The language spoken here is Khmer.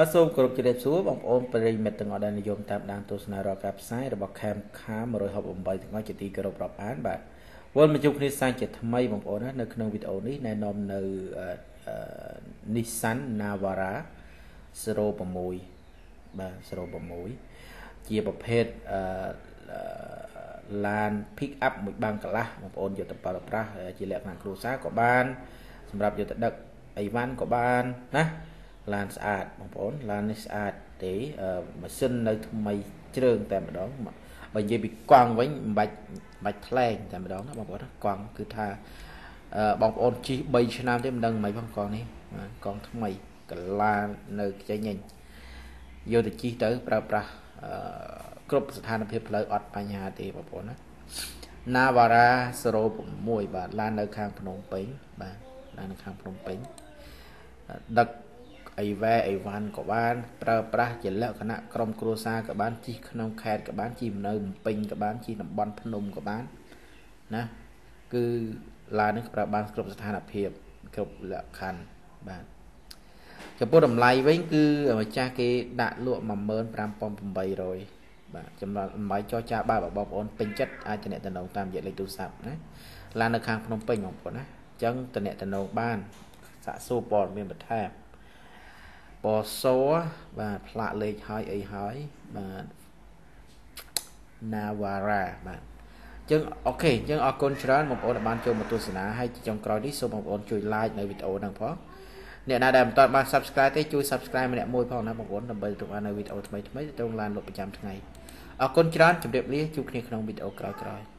បាទសូមគោរពជម្រាបសួរបងប្អូនប្រិយមិត្តទាំងអស់ដែលនិយមតាមដានទស្សនារាល់ការផ្សាយរបស់ Cam Kham 168ទាំងអស់ជាទីគោរពរាប់អានបាទវិលមកជួបគ្នាសាជាថ្មីបងប្អូនណានៅក្នុងវីដេអូនេះណែនាំនៅ Nissan Navara 06បាទ06ជាប្រភេទអឺឡាន pick up មួយបាំងកន្លះបងប្អូនយកទៅប្រើប្រាស់ជាលក្ខណៈគ្រួសារក៏បានសម្រាប់យកទៅដឹកអីវ៉ាន់ក៏បានណាឡានស្អាតបងប្អូនឡាននេះស្អាតទេម៉ាស៊ីននៅថ្មីជ្រើងតែម្ដងបើនិយាយពីកង់វិញមិនបាច់បាច់ថ្លែងតែម្ដងណាបងប្អូនកង់គឺថាបងប្អូនជិះ3ឆ្នាំទេមិនដឹងមិនផងកង់នេះកង់ថ្មីកលានៅខ្ចីញញយកទៅជិះទៅប្រើប្រាស់គ្រប់ស្ថានភាពផ្លូវអត់បញ្ហាទេបងប្អូនណា Navara 06បាទឡាននៅខាងភ្នំពេញ បាទឡាននៅខាងភ្នំពេញដឹកអីវ៉ែអីវ៉ាន់ក៏បានប្រើប្រាស់ជាលក្ខណៈក្រុមគ្រួសារក៏បានជីក្នុងខេត្តក៏បានជីនៅបំពេញក៏បានជីតំបន់ភ្នំក៏បានណាគឺឡាននេះប្រើបាន គ្រប់ស្ថានភាពគ្រប់លក្ខខណ្ឌបាទចំពោះតម្លៃវិញ គឺម្ចាស់គេដាក់លក់15800បាទចំណត់តម្លៃចរចាបាទបងប្អូនពេញចិត្តអាចតំណតំណងតាមរយៈលេខទូរស័ព្ទណាឡាននៅខាងភ្នំពេញបងប្អូនណាអញ្ចឹងតំណតំណងបានសាកសួរព័ត៌មានបន្ថែម096ពណ៌សបាទផ្លាកលេខហើយអីហើយបាទ Navara បាទចឹងអូខេចឹងអរគុណច្រើនបងប្អូនដែលបានចូលមកទស្សនាហើយចុងក្រោយនេះសូមបងប្អូនជួយ like នៅវីដេអូហ្នឹងផងអ្នកណាដែលមិនទាន់បាន subscribe ទេជួយ subscribe ម្នាក់មួយផងណាបងប្អូនដើម្បីទទួលបាននៅវីដេអូថ្មីៗទៅត្រង់ឡានលោកប្រចាំថ្ងៃអរគុណច្រើនជម្រាបលាជួបគ្នាក្នុងវីដេអូក្រោយៗ